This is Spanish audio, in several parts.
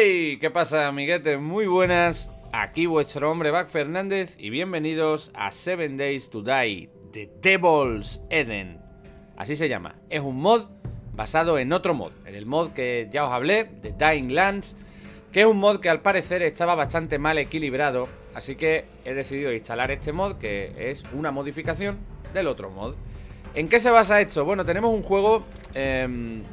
¿Qué pasa, amiguetes? Muy buenas. Aquí vuestro hombre Back Fernández y bienvenidos a Seven Days to Die, The Devil's Eden. Así se llama. Es un mod basado en otro mod, en el mod que ya os hablé, de Dying Lands, que es un mod que al parecer estaba bastante mal equilibrado, así que he decidido instalar este mod, que es una modificación del otro mod. ¿En qué se basa esto? Bueno, tenemos un juego... Em,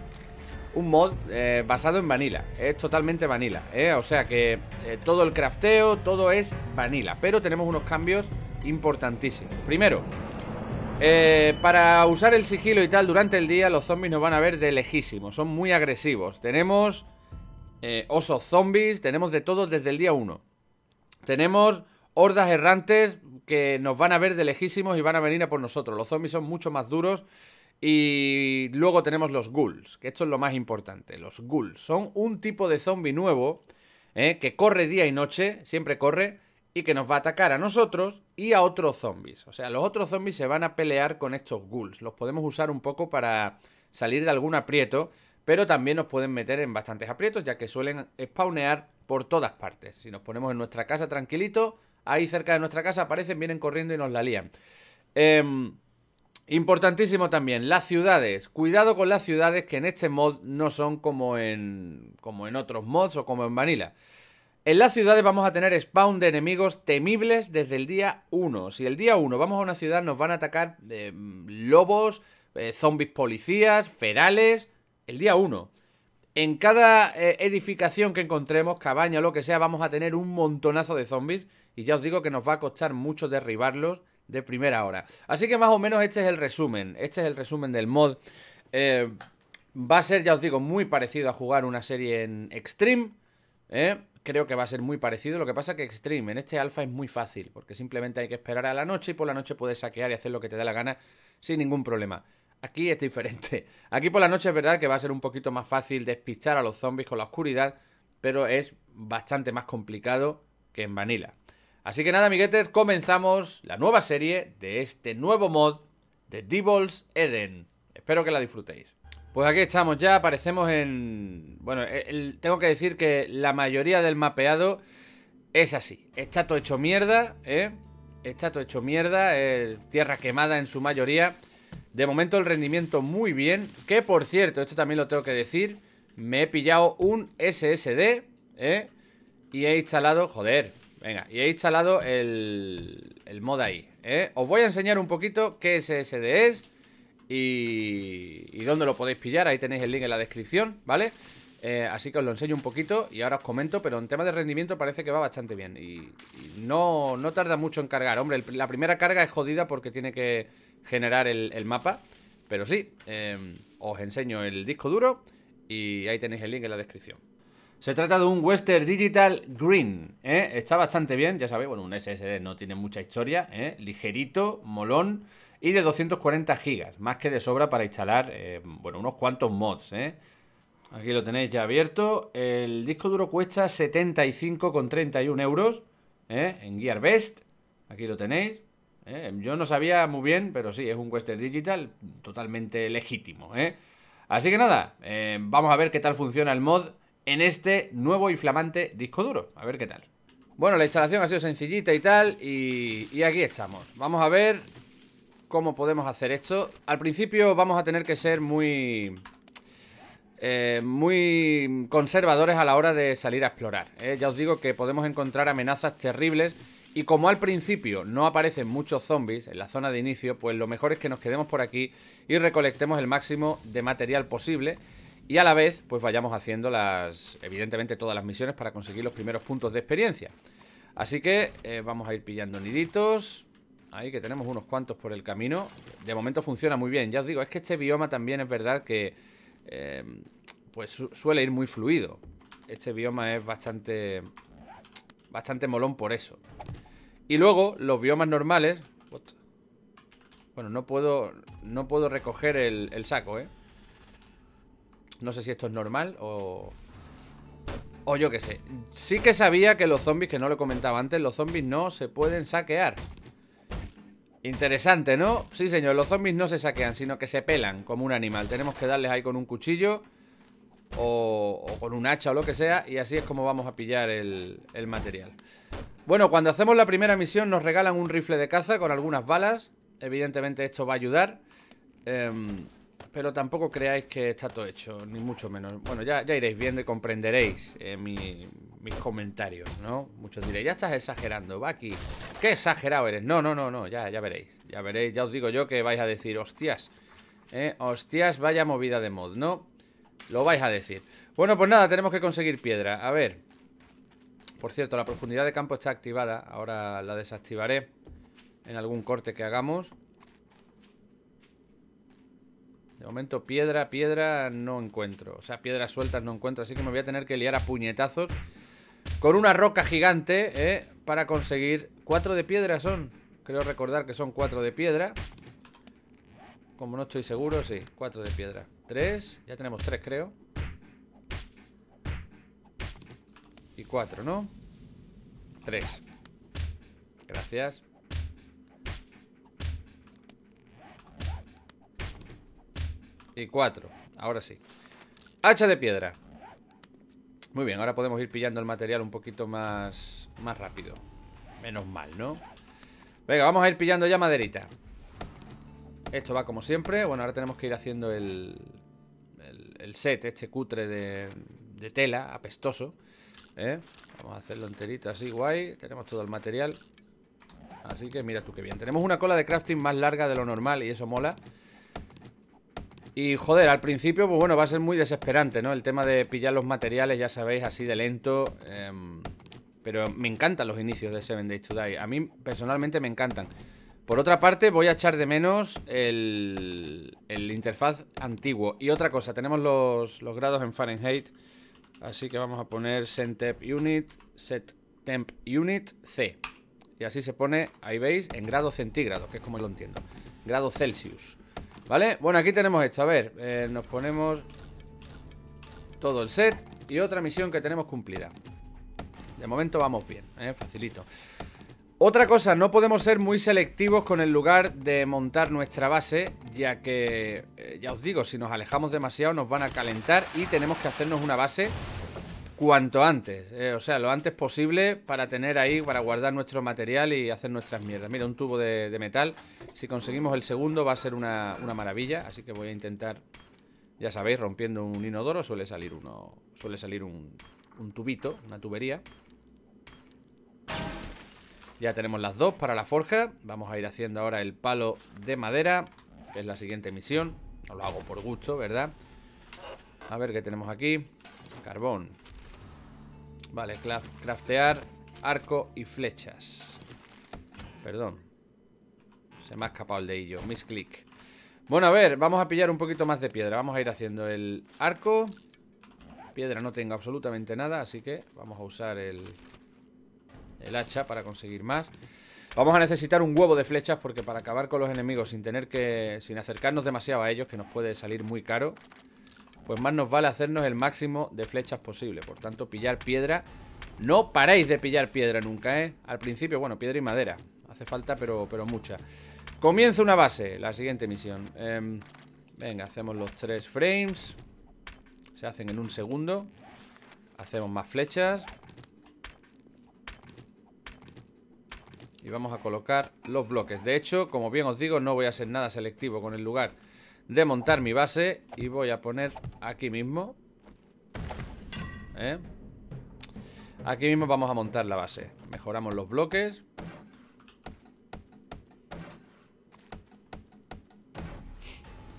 un mod eh, basado en vanilla. Es totalmente vanilla, ¿eh? O sea que eh, todo el crafteo, todo es vanilla. Pero tenemos unos cambios importantísimos. Primero, para usar el sigilo y tal durante el día, los zombies nos van a ver de lejísimos. Son muy agresivos. Tenemos osos zombies, tenemos de todo desde el día 1. Tenemos hordas errantes que nos van a ver de lejísimos y van a venir a por nosotros. Los zombies son mucho más duros y luego tenemos los ghouls, que esto es lo más importante. Los ghouls son un tipo de zombie nuevo eh, que corre día y noche, siempre corre, y que nos va a atacar a nosotros y a otros zombies. O sea, los otros zombies se van a pelear con estos ghouls. Los podemos usar un poco para salir de algún aprieto, pero también nos pueden meter en bastantes aprietos, ya que suelen spawnear por todas partes. Si nos ponemos en nuestra casa tranquilito, ahí cerca de nuestra casa aparecen, vienen corriendo y nos la lían. Eh, Importantísimo también, las ciudades. Cuidado con las ciudades que en este mod no son como en, como en otros mods o como en Vanilla. En las ciudades vamos a tener spawn de enemigos temibles desde el día 1. Si el día 1 vamos a una ciudad nos van a atacar em, lobos, eh, zombies policías, ferales... El día 1. En cada eh, edificación que encontremos, cabaña o lo que sea, vamos a tener un montonazo de zombies. Y ya os digo que nos va a costar mucho derribarlos de primera hora. Así que más o menos este es el resumen. Este es el resumen del mod. Eh, va a ser, ya os digo, muy parecido a jugar una serie en Extreme. ¿eh? Creo que va a ser muy parecido. Lo que pasa que Extreme en este alfa es muy fácil. Porque simplemente hay que esperar a la noche y por la noche puedes saquear y hacer lo que te dé la gana sin ningún problema. Aquí es diferente. Aquí por la noche es verdad que va a ser un poquito más fácil despistar a los zombies con la oscuridad. Pero es bastante más complicado que en Vanilla. Así que nada, amiguetes, comenzamos la nueva serie de este nuevo mod de Devil's Eden. Espero que la disfrutéis. Pues aquí estamos ya, aparecemos en... Bueno, tengo que decir que la mayoría del mapeado es así. Está todo hecho mierda, ¿eh? Está todo hecho mierda, tierra quemada en su mayoría. De momento el rendimiento muy bien. Que por cierto, esto también lo tengo que decir. Me he pillado un SSD, ¿eh? Y he instalado... Joder, Venga, y he instalado el, el mod ahí ¿eh? Os voy a enseñar un poquito qué SSD es y, y, dónde lo podéis pillar Ahí tenéis el link en la descripción, ¿vale? Eh, así que os lo enseño un poquito y ahora os comento Pero en tema de rendimiento parece que va bastante bien Y, no, tarda mucho en cargar Hombre, la primera carga es jodida porque tiene que generar el, mapa Pero sí, eh, os enseño el disco duro y ahí tenéis el link en la descripción se trata de un Western Digital Green, ¿eh? Está bastante bien, ya sabéis, bueno, un SSD no tiene mucha historia, ¿eh? Ligerito, molón y de 240 gigas, más que de sobra para instalar, eh, bueno, unos cuantos mods, Aquí lo tenéis ya abierto. El disco duro cuesta 75,31 euros ¿eh? en Gearbest. Aquí lo tenéis. Yo no sabía muy bien, pero sí, es un Western Digital totalmente legítimo. Así que nada, vamos a ver qué tal funciona el mod en este nuevo y flamante disco duro. A ver qué tal. Bueno, la instalación ha sido sencillita y tal, y, aquí estamos. Vamos a ver cómo podemos hacer esto. Al principio vamos a tener que ser muy... Eh, muy conservadores a la hora de salir a explorar. ¿eh? Ya os digo que podemos encontrar amenazas terribles y como al principio no aparecen muchos zombies en la zona de inicio, pues lo mejor es que nos quedemos por aquí y recolectemos el máximo de material posible y a la vez, pues vayamos haciendo las, evidentemente, todas las misiones para conseguir los primeros puntos de experiencia. Así que eh, vamos a ir pillando niditos. Ahí que tenemos unos cuantos por el camino. De momento funciona muy bien. Ya os digo, es que este bioma también es verdad que em, pues suele ir muy fluido. Este bioma es bastante, bastante molón por eso. Y luego, los biomas normales... Bueno, no puedo, no puedo recoger el saco, ¿eh? No sé si esto es normal o... O yo qué sé. Sí que sabía que los zombies, que no lo comentaba antes, los zombies no se pueden saquear. Interesante, ¿no? Sí, señor, los zombies no se saquean, sino que se pelan como un animal. Tenemos que darles ahí con un cuchillo o, con un hacha o lo que sea y así es como vamos a pillar el, el material. Bueno, cuando hacemos la primera misión nos regalan un rifle de caza con algunas balas. Evidentemente esto va a ayudar. Eh, pero tampoco creáis que está todo hecho, ni mucho menos. Bueno, ya, iréis viendo y comprenderéis eh, mis comentarios, ¿no? Muchos diréis, ya estás exagerando, Baki, qué exagerado eres. No, no, no, no, ya, ya veréis, ya veréis, ya os digo yo que vais a decir, hostias, eh, hostias, vaya movida de mod, ¿no? Lo vais a decir. Bueno, pues nada, tenemos que conseguir piedra, a ver. Por cierto, la profundidad de campo está activada, ahora la desactivaré en algún corte que hagamos. De momento piedra, piedra no encuentro. O sea, piedras sueltas no encuentro. Así que me voy a tener que liar a puñetazos con una roca gigante, ¿eh? Para conseguir... Cuatro de piedra son. Creo recordar que son cuatro de piedra. Como no estoy seguro, sí. Cuatro de piedra. Tres. Ya tenemos tres, creo. Y cuatro, ¿no? Tres. Gracias. Y cuatro, ahora sí Hacha de piedra Muy bien, ahora podemos ir pillando el material un poquito más, más rápido Menos mal, ¿no? Venga, vamos a ir pillando ya maderita Esto va como siempre Bueno, ahora tenemos que ir haciendo el, el, set este cutre de, de tela Apestoso ¿Eh? Vamos a hacerlo enterito así, guay Tenemos todo el material Así que mira tú qué bien Tenemos una cola de crafting más larga de lo normal Y eso mola y joder, al principio, pues bueno, va a ser muy desesperante, ¿no? El tema de pillar los materiales, ya sabéis, así de lento. Em, pero me encantan los inicios de Seven Days to Die. A mí personalmente me encantan. Por otra parte, voy a echar de menos el, interfaz antiguo. Y otra cosa, tenemos los, grados en Fahrenheit. Así que vamos a poner temp unit, set temp unit C. Y así se pone, ahí veis, en grado centígrados, que es como lo entiendo. grado Celsius. ¿Vale? Bueno, aquí tenemos esto, a ver eh, Nos ponemos todo el set Y otra misión que tenemos cumplida De momento vamos bien, ¿eh? facilito Otra cosa, no podemos ser muy selectivos con el lugar de montar nuestra base Ya que, eh, ya os digo, si nos alejamos demasiado nos van a calentar Y tenemos que hacernos una base cuanto antes, eh, o sea, lo antes posible para tener ahí, para guardar nuestro material y hacer nuestras mierdas. Mira, un tubo de, metal, si conseguimos el segundo va a ser una, maravilla, así que voy a intentar, ya sabéis, rompiendo un inodoro suele salir uno, suele salir un, tubito, una tubería. Ya tenemos las dos para la forja, vamos a ir haciendo ahora el palo de madera, es la siguiente misión, no lo hago por gusto, ¿verdad? A ver qué tenemos aquí, carbón, Vale, craftear arco y flechas. Perdón. Se me ha escapado el de ello. click Bueno, a ver, vamos a pillar un poquito más de piedra. Vamos a ir haciendo el arco. Piedra no tengo absolutamente nada, así que vamos a usar el, el hacha para conseguir más. Vamos a necesitar un huevo de flechas porque para acabar con los enemigos sin tener que sin acercarnos demasiado a ellos, que nos puede salir muy caro, pues más nos vale hacernos el máximo de flechas posible. Por tanto, pillar piedra. No paréis de pillar piedra nunca, ¿eh? Al principio, bueno, piedra y madera. Hace falta, pero, pero mucha. Comienza una base, la siguiente misión. Em, venga, hacemos los tres frames. Se hacen en un segundo. Hacemos más flechas. Y vamos a colocar los bloques. De hecho, como bien os digo, no voy a ser nada selectivo con el lugar de montar mi base y voy a poner aquí mismo. ¿eh? Aquí mismo vamos a montar la base. Mejoramos los bloques.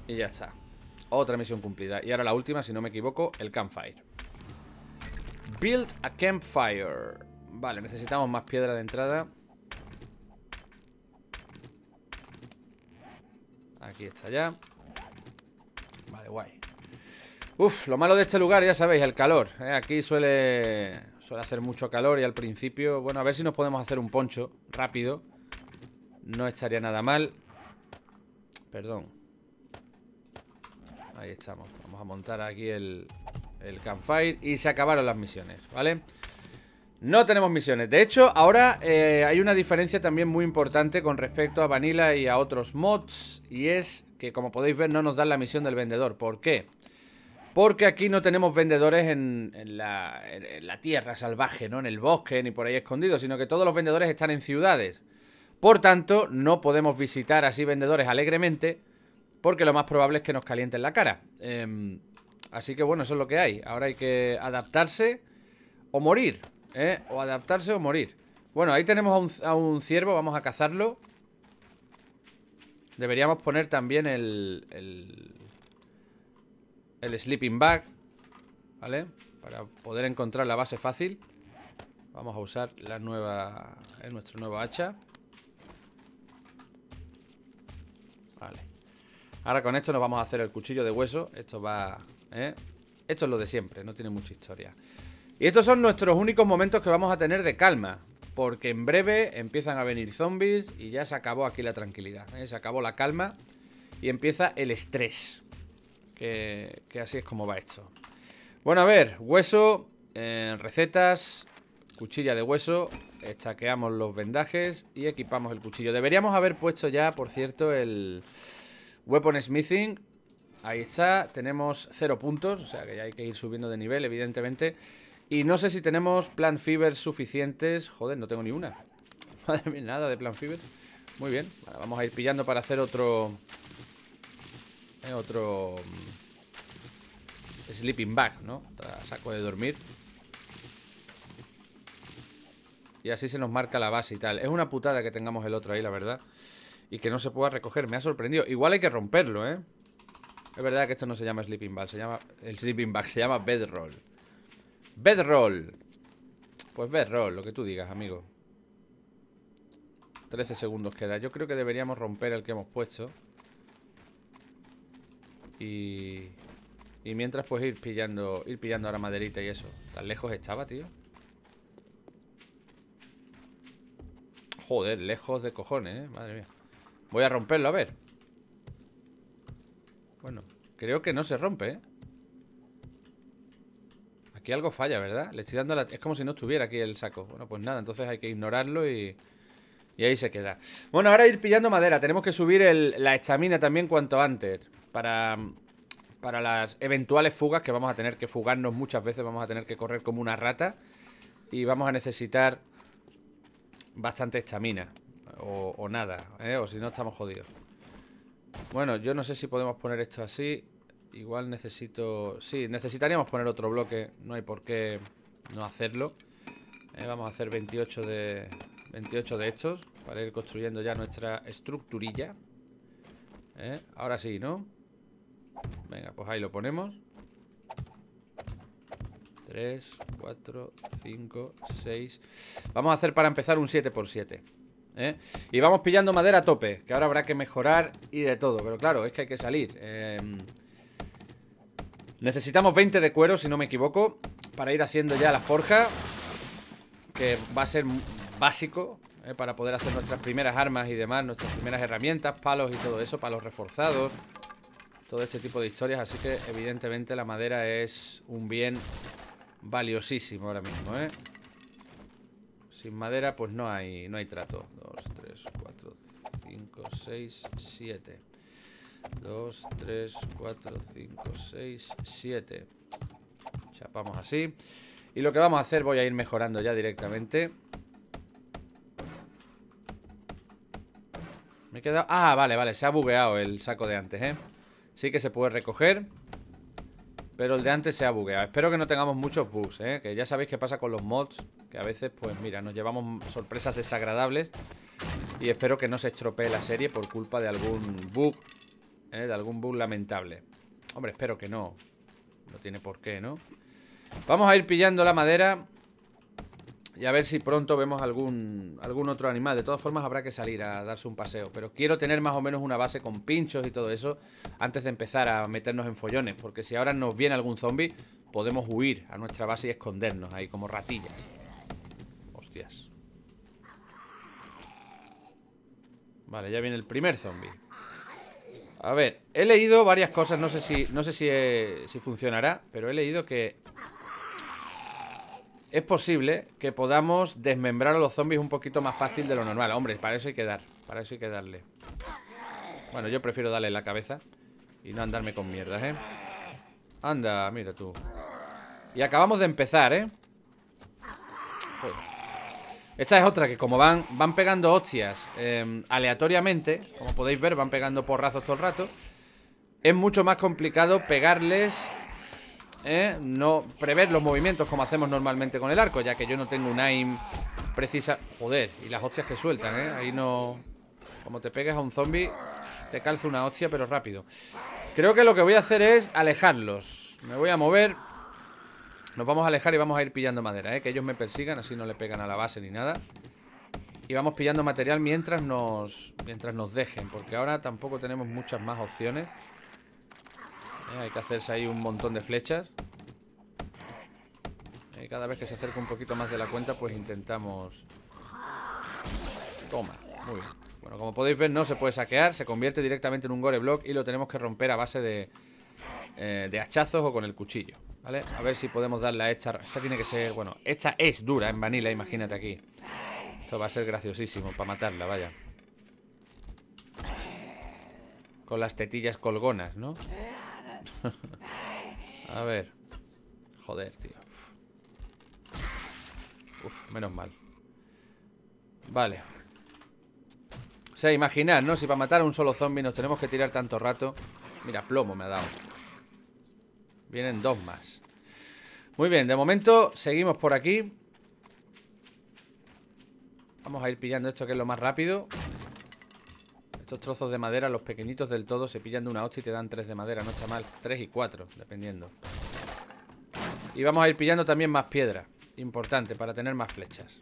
Y ya está. Otra misión cumplida. Y ahora la última, si no me equivoco, el campfire. Build a campfire. Vale, necesitamos más piedra de entrada. Aquí está ya guay. Uf, lo malo de este lugar, ya sabéis, el calor. ¿eh? Aquí suele, suele hacer mucho calor y al principio... Bueno, a ver si nos podemos hacer un poncho rápido. No estaría nada mal. Perdón. Ahí estamos. Vamos a montar aquí el, campfire y se acabaron las misiones, ¿vale? No tenemos misiones. De hecho, ahora eh, hay una diferencia también muy importante con respecto a Vanilla y a otros mods y es que como podéis ver no nos dan la misión del vendedor. ¿Por qué? Porque aquí no tenemos vendedores en, la, tierra salvaje, ¿no? En el bosque ni por ahí escondido. sino que todos los vendedores están en ciudades. Por tanto, no podemos visitar así vendedores alegremente, porque lo más probable es que nos calienten la cara. Em, así que bueno, eso es lo que hay. Ahora hay que adaptarse o morir, ¿eh? O adaptarse o morir. Bueno, ahí tenemos a un, a un ciervo, vamos a cazarlo. Deberíamos poner también el, el, sleeping bag, ¿vale? Para poder encontrar la base fácil. Vamos a usar la nueva, nuestro nuevo hacha. Vale. Ahora con esto nos vamos a hacer el cuchillo de hueso. Esto va... ¿eh? Esto es lo de siempre, no tiene mucha historia. Y estos son nuestros únicos momentos que vamos a tener de calma porque en breve empiezan a venir zombies y ya se acabó aquí la tranquilidad, ¿eh? se acabó la calma y empieza el estrés. Que, así es como va esto. Bueno, a ver, hueso, eh, recetas, cuchilla de hueso, estaqueamos los vendajes y equipamos el cuchillo. Deberíamos haber puesto ya, por cierto, el weapon smithing. Ahí está, tenemos cero puntos, o sea que ya hay que ir subiendo de nivel, evidentemente. Y no sé si tenemos plan fever suficientes. Joder, no tengo ni una. Madre mía, nada de plan fever Muy bien. vamos a ir pillando para hacer otro... Eh, otro... Mm, sleeping bag, ¿no? saco de dormir. Y así se nos marca la base y tal. Es una putada que tengamos el otro ahí, la verdad. Y que no se pueda recoger. Me ha sorprendido. Igual hay que romperlo, ¿eh? Es verdad que esto no se llama sleeping bag. Se llama... El sleeping bag se llama bedroll. Bedroll. Pues bedroll, lo que tú digas, amigo. 13 segundos queda. Yo creo que deberíamos romper el que hemos puesto. Y... Y mientras pues ir pillando ir pillando ahora maderita y eso. Tan lejos estaba, tío. Joder, lejos de cojones, ¿eh? Madre mía. Voy a romperlo, a ver. Bueno, creo que no se rompe, ¿eh? Aquí algo falla, ¿verdad? Le estoy dando la... Es como si no estuviera aquí el saco. Bueno, pues nada, entonces hay que ignorarlo y... Y ahí se queda. Bueno, ahora ir pillando madera. Tenemos que subir la estamina también cuanto antes. Para, para las eventuales fugas que vamos a tener que fugarnos muchas veces. Vamos a tener que correr como una rata. Y vamos a necesitar bastante estamina. O, o, nada, ¿eh? O si no estamos jodidos. Bueno, yo no sé si podemos poner esto así. Igual necesito... Sí, necesitaríamos poner otro bloque. No hay por qué no hacerlo. Eh, vamos a hacer 28 de, 28 de estos para ir construyendo ya nuestra estructurilla. Eh, ahora sí, ¿no? Venga, pues ahí lo ponemos. 3, 4, 5, 6. Vamos a hacer para empezar un 7x7. 7 ¿eh? Y vamos pillando madera a tope, que ahora habrá que mejorar y de todo. Pero claro, es que hay que salir. Eh, Necesitamos 20 de cuero, si no me equivoco Para ir haciendo ya la forja Que va a ser básico eh, Para poder hacer nuestras primeras armas y demás Nuestras primeras herramientas, palos y todo eso Palos reforzados Todo este tipo de historias Así que evidentemente la madera es un bien valiosísimo ahora mismo eh. Sin madera pues no hay, no hay trato dos 3, 4, 5, 6, 7 2, 3, 4, 5, 6, 7 Chapamos así Y lo que vamos a hacer, voy a ir mejorando ya directamente Me he quedado... Ah, vale, vale, se ha bugueado el saco de antes, ¿eh? Sí que se puede recoger Pero el de antes se ha bugueado Espero que no tengamos muchos bugs, ¿eh? Que ya sabéis qué pasa con los mods Que a veces, pues mira, nos llevamos sorpresas desagradables Y espero que no se estropee la serie por culpa de algún bug ¿eh? de algún bug lamentable. Hombre, espero que no. No tiene por qué, ¿no? Vamos a ir pillando la madera y a ver si pronto vemos algún, algún otro animal. De todas formas, habrá que salir a darse un paseo. Pero quiero tener más o menos una base con pinchos y todo eso antes de empezar a meternos en follones. Porque si ahora nos viene algún zombie, podemos huir a nuestra base y escondernos ahí como ratillas. Hostias. Vale, ya viene el primer zombie. A ver, he leído varias cosas, no sé si, no sé eh, si, funcionará, pero he leído que es posible que podamos desmembrar a los zombies un poquito más fácil de lo normal. Hombre, para eso hay que dar, para eso hay que darle. Bueno, yo prefiero darle la cabeza y no andarme con mierdas, ¿eh? Anda, mira tú. Y acabamos de empezar, ¿eh? Joder. Esta es otra que como van, van pegando hostias em, aleatoriamente, como podéis ver, van pegando porrazos todo el rato. Es mucho más complicado pegarles, ¿eh? no prever los movimientos como hacemos normalmente con el arco, ya que yo no tengo un aim precisa. Joder, y las hostias que sueltan, ¿eh? Ahí no... Como te pegues a un zombie, te calza una hostia, pero rápido. Creo que lo que voy a hacer es alejarlos. Me voy a mover nos vamos a alejar y vamos a ir pillando madera, ¿eh? Que ellos me persigan, así no le pegan a la base ni nada. Y vamos pillando material mientras nos, mientras nos dejen, porque ahora tampoco tenemos muchas más opciones. Eh, hay que hacerse ahí un montón de flechas. Eh, cada vez que se acerca un poquito más de la cuenta, pues intentamos... Toma, muy bien. Bueno, como podéis ver, no se puede saquear, se convierte directamente en un gore block y lo tenemos que romper a base de hachazos o con el cuchillo. A ver si podemos darle a esta. Esta tiene que ser... Bueno, esta es dura en vanilla, imagínate aquí. Esto va a ser graciosísimo para matarla, vaya. Con las tetillas colgonas, ¿no? a ver. Joder, tío. Uf, menos mal. Vale. O sea, imaginad, ¿no? Si para matar a un solo zombie nos tenemos que tirar tanto rato. Mira, plomo me ha dado. Vienen dos más Muy bien, de momento seguimos por aquí Vamos a ir pillando esto que es lo más rápido Estos trozos de madera, los pequeñitos del todo Se pillan de una hostia y te dan tres de madera No está mal, tres y cuatro, dependiendo Y vamos a ir pillando también más piedra Importante, para tener más flechas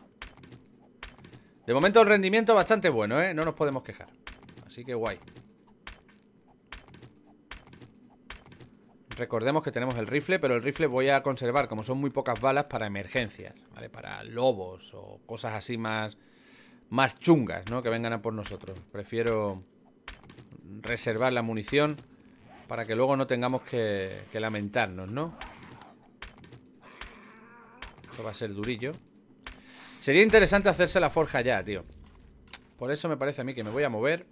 De momento el rendimiento bastante bueno, ¿eh? No nos podemos quejar Así que guay Recordemos que tenemos el rifle, pero el rifle voy a conservar, como son muy pocas balas, para emergencias, ¿vale? Para lobos o cosas así más, más chungas, ¿no? Que vengan a por nosotros. Prefiero reservar la munición para que luego no tengamos que, que lamentarnos, ¿no? Esto va a ser durillo. Sería interesante hacerse la forja ya, tío. Por eso me parece a mí que me voy a mover.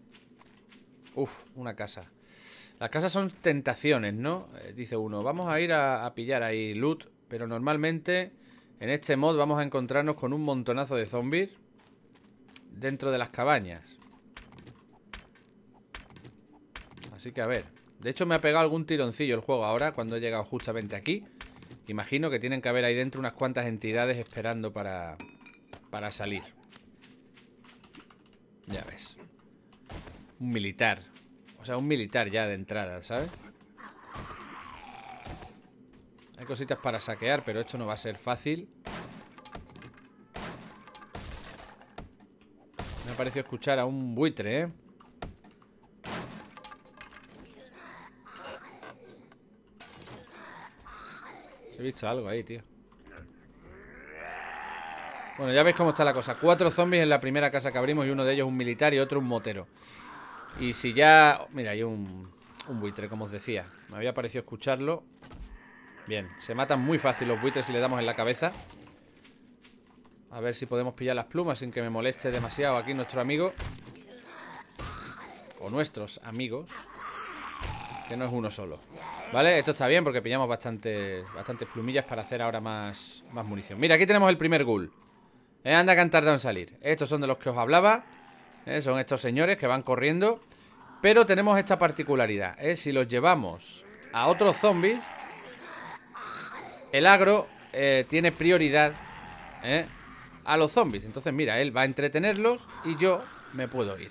Uf, una casa. Las casas son tentaciones, ¿no? Eh, dice uno, vamos a ir a, pillar ahí loot, pero normalmente en este mod vamos a encontrarnos con un montonazo de zombies dentro de las cabañas. Así que a ver. De hecho me ha pegado algún tironcillo el juego ahora cuando he llegado justamente aquí. Imagino que tienen que haber ahí dentro unas cuantas entidades esperando para, para salir. Ya ves. Un militar. O sea, un militar ya de entrada, ¿sabes? Hay cositas para saquear, pero esto no va a ser fácil. Me ha parecido escuchar a un buitre, ¿eh? He visto algo ahí, tío. Bueno, ya veis cómo está la cosa. Cuatro zombies en la primera casa que abrimos y uno de ellos un militar y otro un motero. Y si ya... Mira, hay un, buitre, como os decía. Me había parecido escucharlo. Bien, se matan muy fácil los buitres si le damos en la cabeza. A ver si podemos pillar las plumas sin que me moleste demasiado aquí nuestro amigo. O nuestros amigos. Que no es uno solo. ¿Vale? Esto está bien porque pillamos bastantes, bastantes plumillas para hacer ahora más, más munición. Mira, aquí tenemos el primer ghoul. Eh, anda que han tardado en salir. Estos son de los que os hablaba. ¿eh? Son estos señores que van corriendo. Pero tenemos esta particularidad, ¿eh? Si los llevamos a otros zombies, el agro eh, tiene prioridad a los zombies. Entonces, mira, él va a entretenerlos y yo me puedo ir.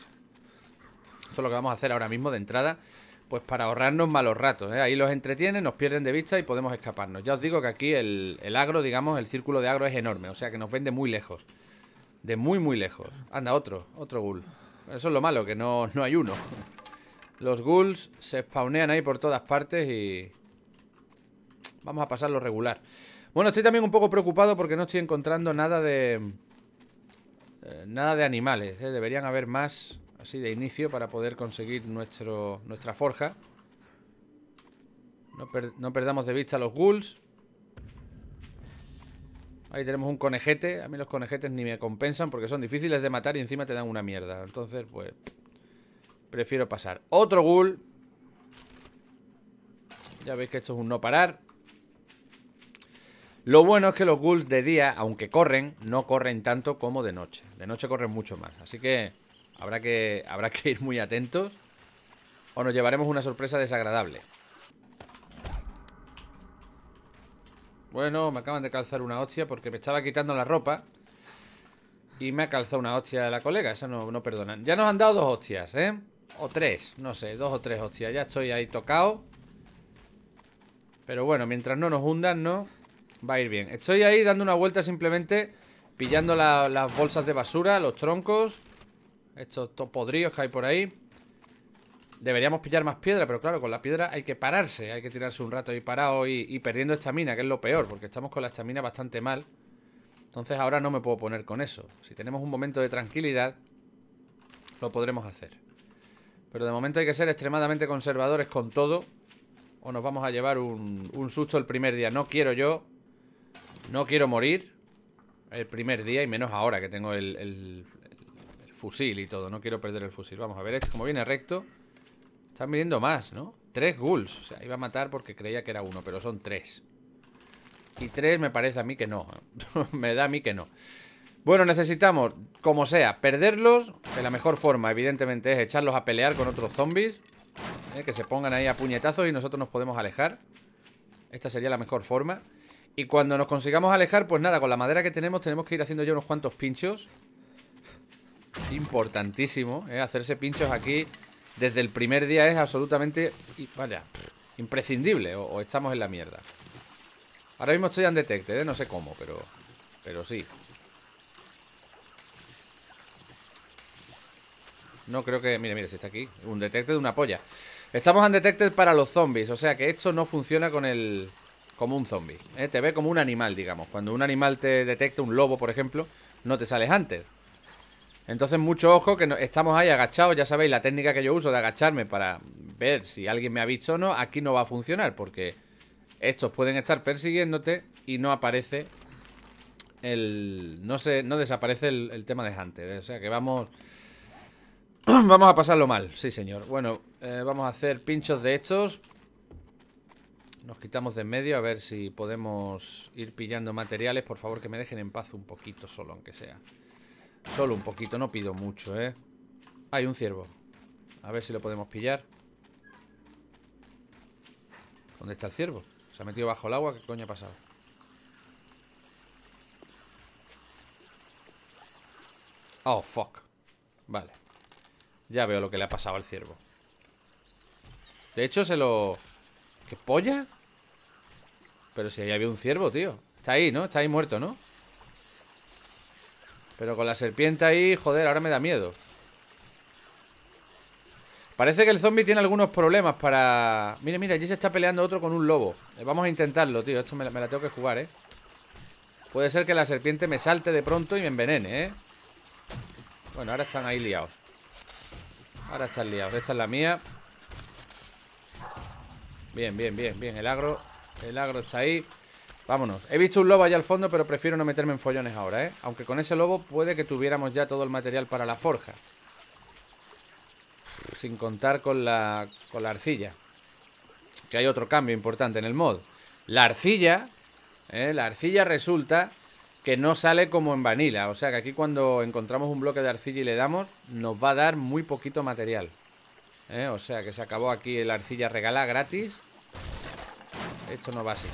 Eso es lo que vamos a hacer ahora mismo de entrada pues para ahorrarnos malos ratos. Ahí los entretienen, nos pierden de vista y podemos escaparnos. Ya os digo que aquí el, el, agro, digamos, el círculo de agro es enorme, o sea que nos vende muy lejos. De muy, muy lejos. Anda, otro, otro ghoul. Eso es lo malo, que no, no hay uno. Los ghouls se spawnean ahí por todas partes y... Vamos a pasarlo regular. Bueno, estoy también un poco preocupado porque no estoy encontrando nada de... Eh, nada de animales. ¿eh? Deberían haber más así de inicio para poder conseguir nuestro, nuestra forja. No, no perdamos de vista los ghouls. Ahí tenemos un conejete. A mí los conejetes ni me compensan porque son difíciles de matar y encima te dan una mierda. Entonces, pues... Prefiero pasar. Otro ghoul. Ya veis que esto es un no parar. Lo bueno es que los ghouls de día, aunque corren, no corren tanto como de noche. De noche corren mucho más. Así que habrá que, habrá que ir muy atentos. O nos llevaremos una sorpresa desagradable. Bueno, me acaban de calzar una hostia porque me estaba quitando la ropa. Y me ha calzado una hostia la colega. Esa no, no perdonan. Ya nos han dado dos hostias, ¿eh? O tres, no sé, dos o tres hostias. Ya estoy ahí tocado. Pero bueno, mientras no nos hundan, ¿no? Va a ir bien. Estoy ahí dando una vuelta simplemente pillando las bolsas de basura, los troncos. Estos podríos que hay por ahí. Deberíamos pillar más piedra, pero claro, con la piedra hay que pararse, hay que tirarse un rato ahí parado y, y perdiendo estamina, que es lo peor, porque estamos con la estamina bastante mal. Entonces ahora no me puedo poner con eso. Si tenemos un momento de tranquilidad, lo podremos hacer. Pero de momento hay que ser extremadamente conservadores con todo, o nos vamos a llevar un, susto el primer día. No quiero yo, no quiero morir el primer día, y menos ahora que tengo el, fusil y todo. No quiero perder el fusil. Vamos a ver, es como viene recto. Están viniendo más, ¿no? Tres ghouls. O sea, iba a matar porque creía que era uno, pero son tres. Y tres me parece a mí que no. me da a mí que no. Bueno, necesitamos, como sea, perderlos. Que la mejor forma, evidentemente, es echarlos a pelear con otros zombies. ¿eh? Que se pongan ahí a puñetazos y nosotros nos podemos alejar. Esta sería la mejor forma. Y cuando nos consigamos alejar, pues nada, con la madera que tenemos tenemos que ir haciendo ya unos cuantos pinchos. Importantísimo, ¿eh? hacerse pinchos aquí desde el primer día es absolutamente, vaya, imprescindible o, estamos en la mierda. Ahora mismo estoy undetected, ¿eh? no sé cómo, pero, pero sí. No creo que... Mire, mire, si está aquí. Un detected de una polla. Estamos en undetected para los zombies. O sea que esto no funciona con el... Como un zombie. ¿eh? Te ve como un animal, digamos. Cuando un animal te detecta, un lobo, por ejemplo, no te sales antes. Entonces, mucho ojo que estamos ahí agachados. Ya sabéis, la técnica que yo uso de agacharme para ver si alguien me ha visto o no, aquí no va a funcionar porque estos pueden estar persiguiéndote y no aparece el... No, se, no desaparece el, tema de Hunter. O sea que vamos... vamos a pasarlo mal, sí señor. Bueno, eh, vamos a hacer pinchos de estos. Nos quitamos de en medio a ver si podemos ir pillando materiales. Por favor, que me dejen en paz un poquito solo, aunque sea. Solo un poquito, no pido mucho, ¿eh? Hay un ciervo. A ver si lo podemos pillar. ¿Dónde está el ciervo? Se ha metido bajo el agua. ¿Qué coño ha pasado? Oh, fuck. Vale. Ya veo lo que le ha pasado al ciervo. De hecho, se lo... ¿Qué polla? Pero si ahí había un ciervo, tío. Está ahí, ¿no? Está ahí muerto, ¿no? Pero con la serpiente ahí, joder, ahora me da miedo. Parece que el zombie tiene algunos problemas para... Mira, mira, allí se está peleando otro con un lobo. Eh, vamos a intentarlo, tío. Esto me la, tengo que jugar, ¿eh? Puede ser que la serpiente me salte de pronto y me envenene, ¿eh? Bueno, ahora están ahí liados. Ahora están liados. Esta es la mía. Bien, bien, bien, bien. El agro. El agro está ahí. Vámonos. He visto un lobo allá al fondo, pero prefiero no meterme en follones ahora, ¿eh? Aunque con ese lobo puede que tuviéramos ya todo el material para la forja. Sin contar con la, con la arcilla. Que hay otro cambio importante en el mod. La arcilla, ¿eh? la arcilla resulta que no sale como en vanilla. O sea que aquí cuando encontramos un bloque de arcilla y le damos, nos va a dar muy poquito material. ¿Eh? O sea que se acabó aquí el arcilla regalada gratis. Esto no va así.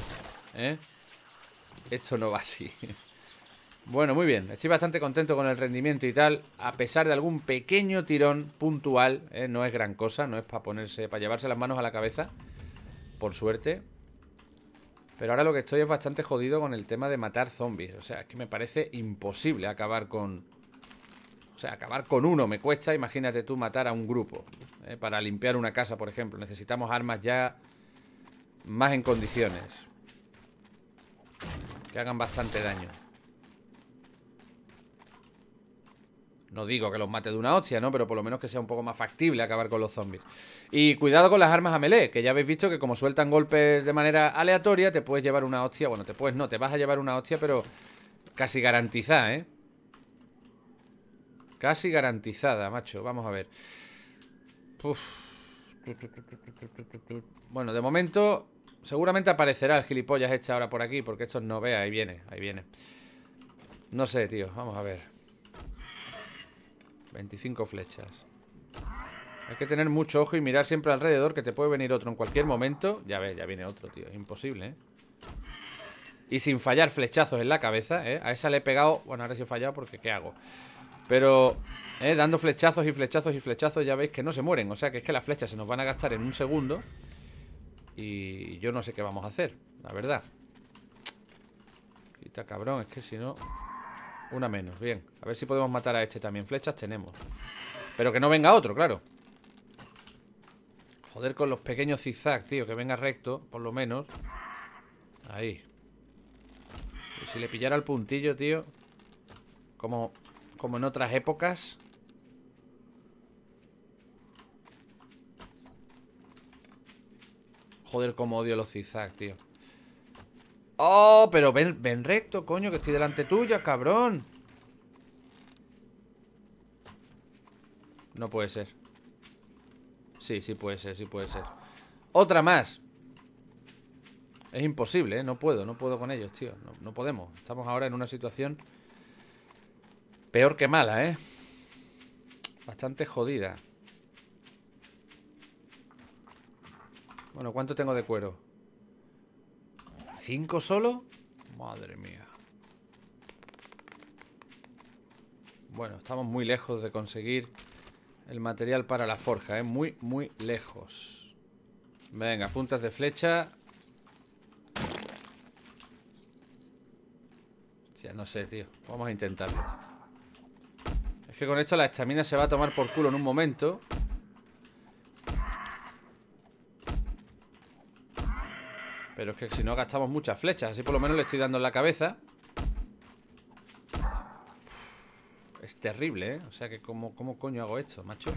¿Eh? esto no va así. Bueno, muy bien. Estoy bastante contento con el rendimiento y tal. A pesar de algún pequeño tirón puntual. ¿eh? No es gran cosa. No es para ponerse. Para llevarse las manos a la cabeza. Por suerte. Pero ahora lo que estoy es bastante jodido con el tema de matar zombies. O sea, es que me parece imposible acabar con... O sea, acabar con uno me cuesta. Imagínate tú matar a un grupo. ¿eh? Para limpiar una casa, por ejemplo. Necesitamos armas ya más en condiciones. Que hagan bastante daño No digo que los mate de una hostia, ¿no? Pero por lo menos que sea un poco más factible acabar con los zombies. Y cuidado con las armas a melee, que ya habéis visto que como sueltan golpes de manera aleatoria, te puedes llevar una hostia. Bueno, te puedes no, te vas a llevar una hostia, pero casi garantizada, ¿eh? Casi garantizada, macho. Vamos a ver. Bueno, de momento Seguramente aparecerá el gilipollas hecho este ahora por aquí, porque estos no vea, ahí viene, ahí viene. No sé, tío, vamos a ver. 25 flechas. Hay que tener mucho ojo y mirar siempre alrededor, que te puede venir otro en cualquier momento. Ya ves, ya viene otro, tío, es imposible, ¿eh? Y sin fallar flechazos en la cabeza, ¿eh? A esa le he pegado... Bueno, ahora sí he fallado porque ¿qué hago? Pero ¿eh? dando flechazos y flechazos y flechazos ya veis que no se mueren. O sea que es que las flechas se nos van a gastar en un segundo. Y yo no sé qué vamos a hacer, la verdad. Quita cabrón, es que si no... Una menos, bien. A ver si podemos matar a este también. Flechas tenemos. Pero que no venga otro, claro. Joder con los pequeños zigzag, tío. Que venga recto, por lo menos. Ahí. si le pillara el puntillo, tío. Como, como en otras épocas. Joder, cómo odio los zigzag, tío Oh, pero ven, recto, coño Que estoy delante tuya, cabrón No puede ser Sí, sí puede ser, sí puede ser Otra más Es imposible, ¿eh? No puedo, no puedo con ellos, tío no podemos Estamos ahora en una situación Peor que mala, ¿eh? Bastante jodida Bueno, ¿cuánto tengo de cuero? ¿Cinco solo? Madre mía. Bueno, estamos muy lejos de conseguir el material para la forja, ¿eh? Muy, muy lejos. Venga, puntas de flecha. Ya no sé, tío. Vamos a intentarlo. Es que con esto la estamina se va a tomar por culo en un momento. Pero es que si no gastamos muchas flechas Así por lo menos le estoy dando en la cabeza Es terrible, ¿eh? O sea que ¿cómo, cómo coño hago esto, macho?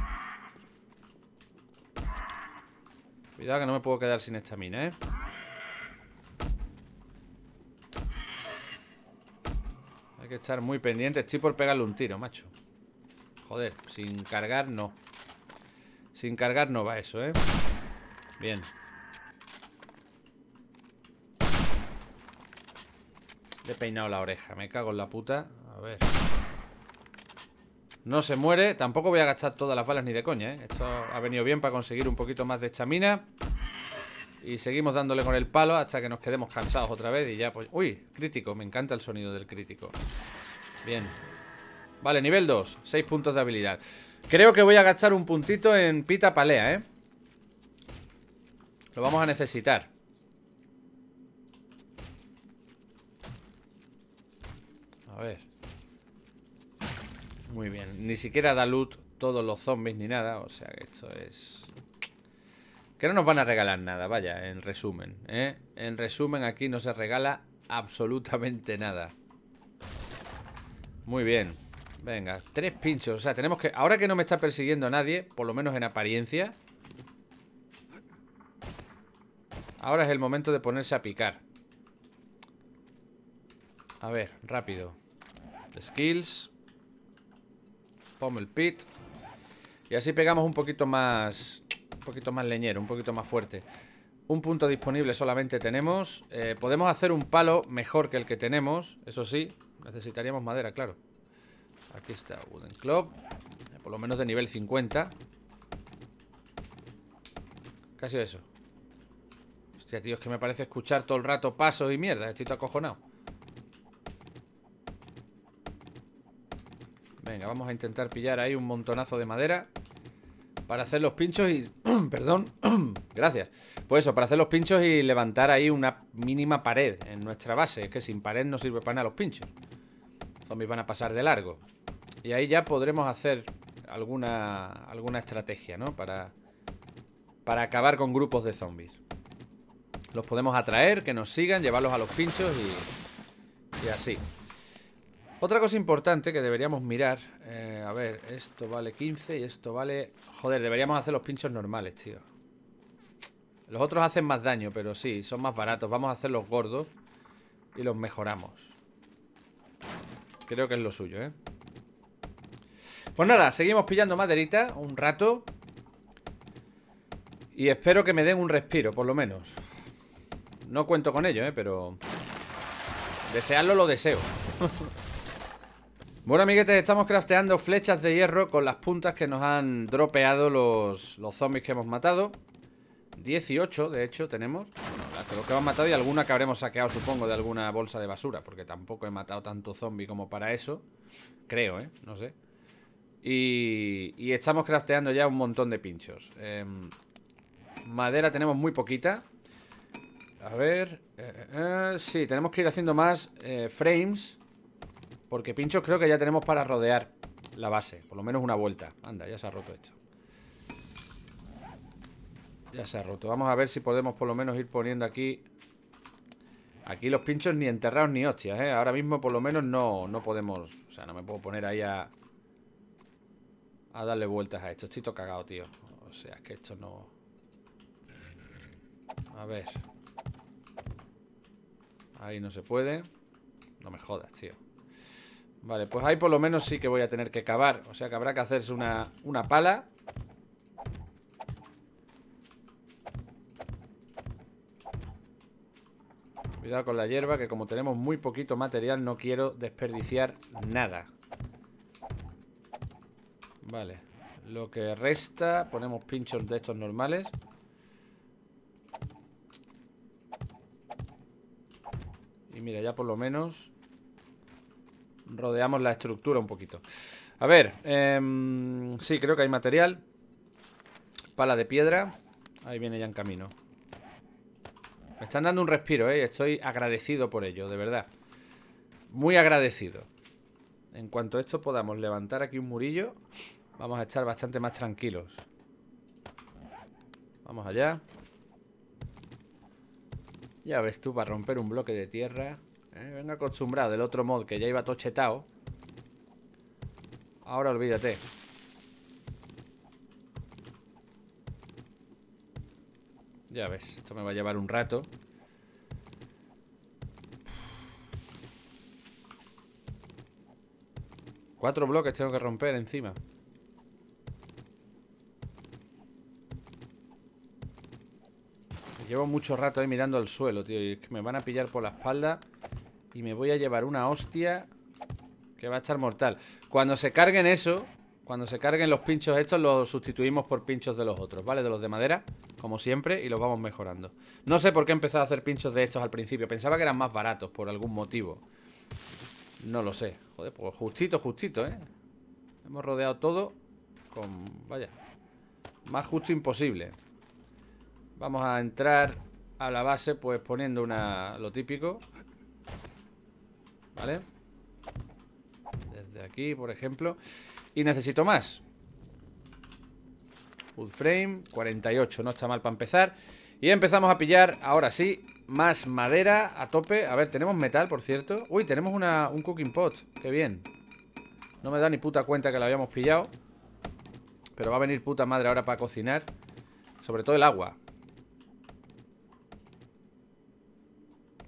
Cuidado que no me puedo quedar sin esta mina, ¿eh? Hay que estar muy pendiente Estoy por pegarle un tiro, macho Joder, sin cargar no Sin cargar no va eso, ¿eh? Bien he peinado la oreja, me cago en la puta A ver No se muere, tampoco voy a gastar todas las balas ni de coña, ¿eh? Esto ha venido bien para conseguir un poquito más de chamina Y seguimos dándole con el palo hasta que nos quedemos cansados otra vez Y ya pues... ¡Uy! Crítico, me encanta el sonido del crítico Bien Vale, nivel 2, 6 puntos de habilidad Creo que voy a gastar un puntito en pita palea, ¿eh? Lo vamos a necesitar Muy bien. Ni siquiera da loot todos los zombies ni nada. O sea que esto es... Que no nos van a regalar nada, vaya, en resumen. ¿eh? En resumen, aquí no se regala absolutamente nada. Muy bien. Venga, tres pinchos. O sea, tenemos que... Ahora que no me está persiguiendo nadie, por lo menos en apariencia... Ahora es el momento de ponerse a picar. A ver, rápido. Skills el Pit. Y así pegamos un poquito más... Un poquito más leñero, un poquito más fuerte. Un punto disponible solamente tenemos. Eh, podemos hacer un palo mejor que el que tenemos. Eso sí, necesitaríamos madera, claro. Aquí está, Wooden Club. Por lo menos de nivel 50. Casi eso. Hostia, tío, es que me parece escuchar todo el rato pasos y mierda. Estoy todo acojonado. vamos a intentar pillar ahí un montonazo de madera para hacer los pinchos y... Perdón. Gracias. Pues eso, para hacer los pinchos y levantar ahí una mínima pared en nuestra base. Es que sin pared no sirve para nada los pinchos. Los zombies van a pasar de largo. Y ahí ya podremos hacer alguna, alguna estrategia, ¿no? Para, para acabar con grupos de zombies. Los podemos atraer, que nos sigan, llevarlos a los pinchos y, y así. Otra cosa importante que deberíamos mirar eh, A ver, esto vale 15 y esto vale... Joder, deberíamos hacer los pinchos normales, tío Los otros hacen más daño, pero sí, son más baratos Vamos a hacer los gordos Y los mejoramos Creo que es lo suyo, ¿eh? Pues nada, seguimos pillando maderita Un rato Y espero que me den un respiro, por lo menos No cuento con ello, ¿eh? Pero... Desearlo lo deseo Bueno, amiguetes, estamos crafteando flechas de hierro con las puntas que nos han dropeado los, zombies que hemos matado. 18, de hecho, tenemos. Bueno, las que hemos matado y alguna que habremos saqueado, supongo, de alguna bolsa de basura. Porque tampoco he matado tanto zombie como para eso. Creo, ¿eh? No sé. Y, y estamos crafteando ya un montón de pinchos. Em, madera tenemos muy poquita. A ver... Eh, eh, eh, sí, tenemos que ir haciendo más frames porque pinchos creo que ya tenemos para rodear la base. Por lo menos una vuelta. Anda, ya se ha roto esto. Ya se ha roto. Vamos a ver si podemos por lo menos ir poniendo aquí... Aquí los pinchos ni enterrados ni hostias, ¿eh? Ahora mismo por lo menos no, no podemos... O sea, no me puedo poner ahí a... A darle vueltas a esto. Estoy todo cagado, tío. O sea, es que esto no... A ver... Ahí no se puede. No me jodas, tío. Vale, pues ahí por lo menos sí que voy a tener que cavar O sea que habrá que hacerse una, una pala Cuidado con la hierba Que como tenemos muy poquito material No quiero desperdiciar nada Vale Lo que resta Ponemos pinchos de estos normales Y mira, ya por lo menos rodeamos la estructura un poquito. A ver, em, sí, creo que hay material. Pala de piedra. Ahí viene ya en camino. Me están dando un respiro, ¿eh? Estoy agradecido por ello, de verdad. Muy agradecido. En cuanto a esto podamos levantar aquí un murillo, vamos a estar bastante más tranquilos. Vamos allá. Ya ves tú, para romper un bloque de tierra ¿eh? Vengo acostumbrado del otro mod que ya iba tochetado. Ahora olvídate. Ya ves, esto me va a llevar un rato. Cuatro bloques tengo que romper encima. Llevo mucho rato ahí mirando al suelo, tío. Y es que me van a pillar por la espalda. Y me voy a llevar una hostia Que va a estar mortal Cuando se carguen eso Cuando se carguen los pinchos estos Los sustituimos por pinchos de los otros, ¿vale? De los de madera, como siempre Y los vamos mejorando No sé por qué empezado a hacer pinchos de estos al principio Pensaba que eran más baratos por algún motivo No lo sé Joder, pues justito, justito, ¿eh? Hemos rodeado todo con... Vaya Más justo imposible Vamos a entrar a la base pues poniendo una... Lo típico ¿Vale? Desde aquí, por ejemplo. Y necesito más. Full frame, 48. No está mal para empezar. Y empezamos a pillar, ahora sí, más madera a tope. A ver, tenemos metal, por cierto. Uy, tenemos un cooking pot. Qué bien. No me da ni puta cuenta que la habíamos pillado. Pero va a venir puta madre ahora para cocinar. Sobre todo el agua.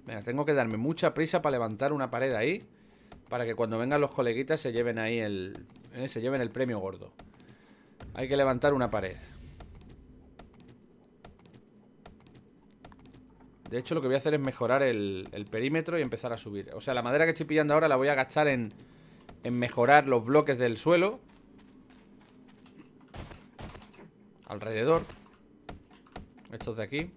Venga, tengo que darme mucha prisa para levantar una pared ahí. Para que cuando vengan los coleguitas se lleven ahí el... Eh, se lleven el premio gordo. Hay que levantar una pared. De hecho, lo que voy a hacer es mejorar el, perímetro y empezar a subir. O sea, la madera que estoy pillando ahora la voy a gastar en mejorar los bloques del suelo. Alrededor. Estos de aquí.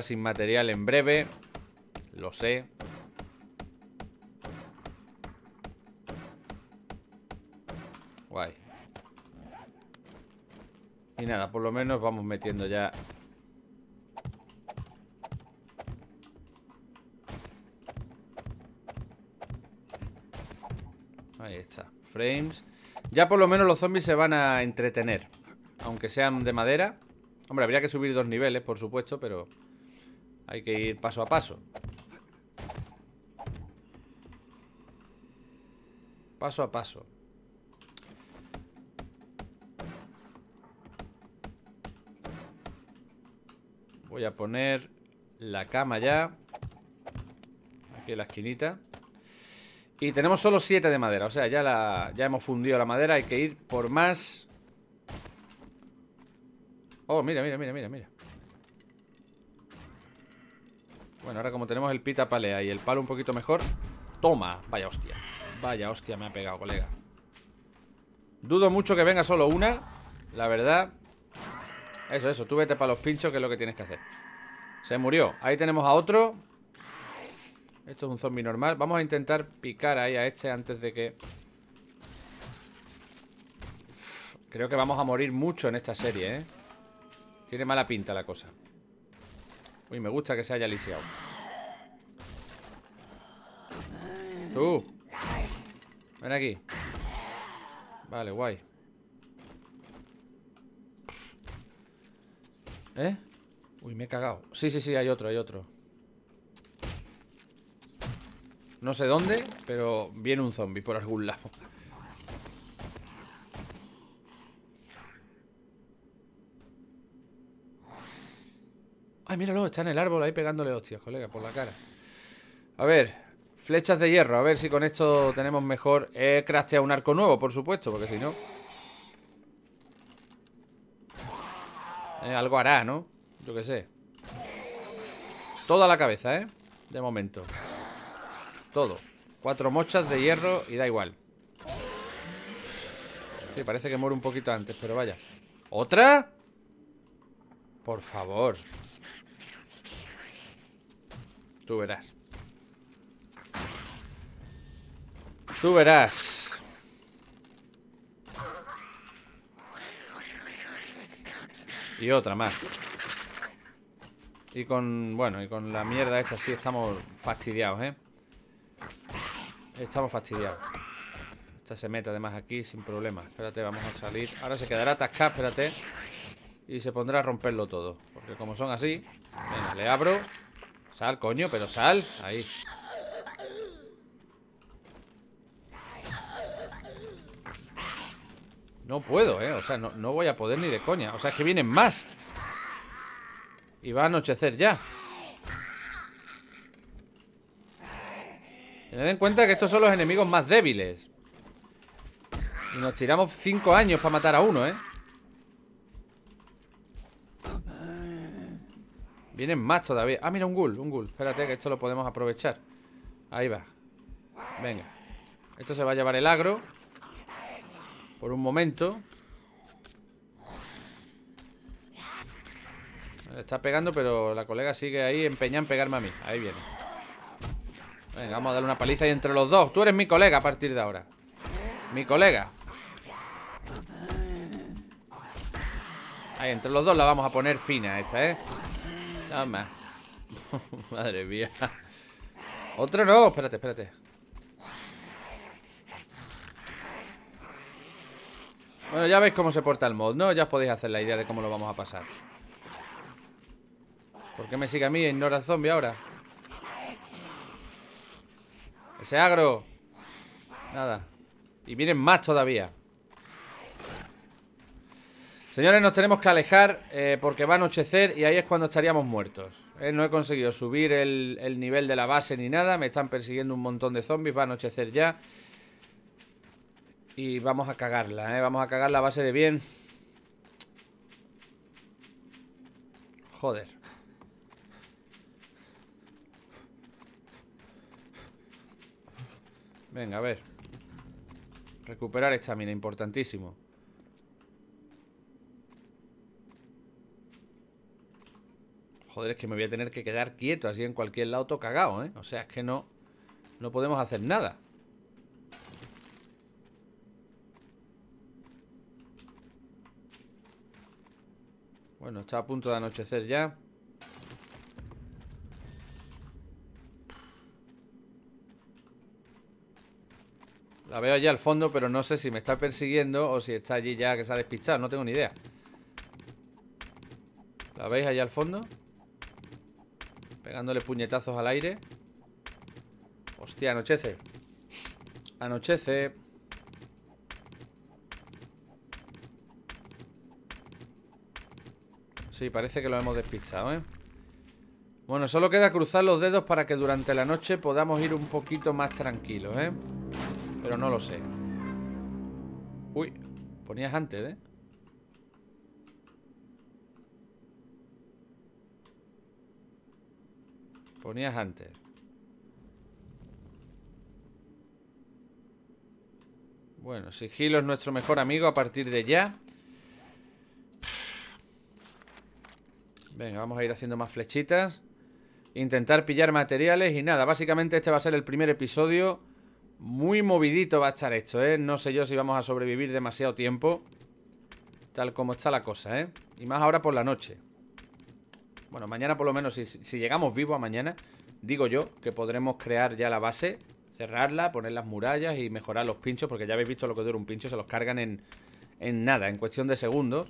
sin material en breve. Lo sé. Guay. Y nada, por lo menos vamos metiendo ya... Ahí está. Frames. Ya por lo menos los zombies se van a entretener. Aunque sean de madera. Hombre, habría que subir dos niveles, por supuesto, pero... Hay que ir paso a paso Paso a paso Voy a poner la cama ya Aquí en la esquinita y tenemos solo 7 de madera, o sea, ya, la, ya hemos fundido la madera, hay que ir por más. Oh, mira, mira, mira, mira, mira. Bueno, ahora como tenemos el pita palea y el palo un poquito mejor Toma, vaya hostia Vaya hostia me ha pegado, colega Dudo mucho que venga solo una La verdad Eso, eso, tú vete para los pinchos que es lo que tienes que hacer Se murió, ahí tenemos a otro Esto es un zombie normal Vamos a intentar picar ahí a este antes de que Creo que vamos a morir mucho en esta serie, ¿eh? Tiene mala pinta la cosa Uy, me gusta que se haya lisiado. Tú. Ven aquí. Vale, guay. ¿Eh? Uy, me he cagado. Sí, sí, sí, hay otro, hay otro. No sé dónde, pero viene un zombie por algún lado. Ah, míralo, está en el árbol ahí pegándole hostias, colega, por la cara. A ver, flechas de hierro. A ver si con esto tenemos mejor... He crafteado un arco nuevo, por supuesto, porque si no... Eh, algo hará, ¿no? Yo qué sé. Toda la cabeza, ¿eh? De momento. Todo. Cuatro mochas de hierro y da igual. Sí, parece que muere un poquito antes, pero vaya. ¿Otra? Por favor. Tú verás. Tú verás. Y otra más. Y con... Bueno, y con la mierda esta sí estamos fastidiados, ¿eh? Estamos fastidiados. Esta se mete además aquí sin problema. Espérate, vamos a salir. Ahora se quedará atascada, espérate. Y se pondrá a romperlo todo. Porque como son así... Venga, le abro. Sal, coño, pero sal Ahí No puedo, eh O sea, no, voy a poder ni de coña O sea, es que vienen más Y va a anochecer ya Tened en cuenta que estos son los enemigos más débiles Y nos tiramos cinco años para matar a uno, eh Vienen más todavía. Ah, mira, un ghoul, un ghoul. Espérate, que esto lo podemos aprovechar. Ahí va. Venga. Esto se va a llevar el agro. Por un momento. está pegando, pero la colega sigue ahí empeñada en pegarme a mí. Ahí viene. Venga, vamos a darle una paliza ahí entre los dos. Tú eres mi colega a partir de ahora. Mi colega. Ahí, entre los dos la vamos a poner fina esta, ¿eh? Madre mía. Otro no, espérate, espérate. Bueno, ya veis cómo se porta el mod, ¿no? Ya os podéis hacer la idea de cómo lo vamos a pasar. ¿Por qué me sigue a mí e ignora zombie ahora? ¡Ese agro! Nada. Y vienen más todavía. Señores, nos tenemos que alejar eh, porque va a anochecer y ahí es cuando estaríamos muertos. Eh, no he conseguido subir el, el, nivel de la base ni nada. Me están persiguiendo un montón de zombies. Va a anochecer ya. Y vamos a cagarla, eh, Vamos a cagar la base de bien. Joder. Venga, a ver. Recuperar esta mina, importantísimo. Joder, es que me voy a tener que quedar quieto así en cualquier lado cagado, ¿eh? O sea, es que no, no podemos hacer nada. Bueno, está a punto de anochecer ya. La veo allá al fondo, pero no sé si me está persiguiendo o si está allí ya que se ha despistado. No tengo ni idea. ¿La veis allá al fondo? dándole puñetazos al aire Hostia, anochece Anochece Sí, parece que lo hemos despistado, ¿eh? Bueno, solo queda cruzar los dedos para que durante la noche podamos ir un poquito más tranquilos, ¿eh? Pero no lo sé. Uy, ponías antes, ¿eh? Ponías antes. Bueno, sigilo es nuestro mejor amigo a partir de ya. Venga, vamos a ir haciendo más flechitas. Intentar pillar materiales y nada, básicamente este va a ser el primer episodio. Muy movidito va a estar esto, ¿eh? No sé yo si vamos a sobrevivir demasiado tiempo. Tal como está la cosa, ¿eh? Y más ahora por la noche. Bueno, mañana por lo menos, si, llegamos vivos a mañana, digo yo que podremos crear ya la base, cerrarla, poner las murallas y mejorar los pinchos, porque ya habéis visto lo que dura un pincho, se los cargan en, en nada, en cuestión de segundos.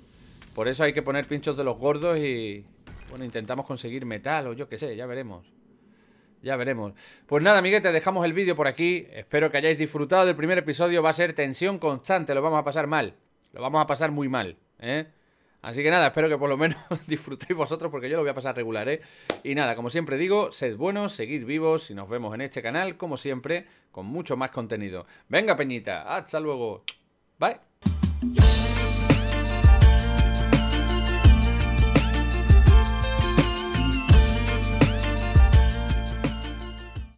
Por eso hay que poner pinchos de los gordos y... Bueno, intentamos conseguir metal o yo qué sé, ya veremos. Ya veremos. Pues nada, amiguetes, dejamos el vídeo por aquí. Espero que hayáis disfrutado del primer episodio. Va a ser tensión constante, lo vamos a pasar mal. Lo vamos a pasar muy mal, ¿eh? Así que nada, espero que por lo menos disfrutéis vosotros porque yo lo voy a pasar regular, ¿eh? Y nada, como siempre digo, sed buenos, seguid vivos y nos vemos en este canal, como siempre, con mucho más contenido. Venga, Peñita, hasta luego. Bye.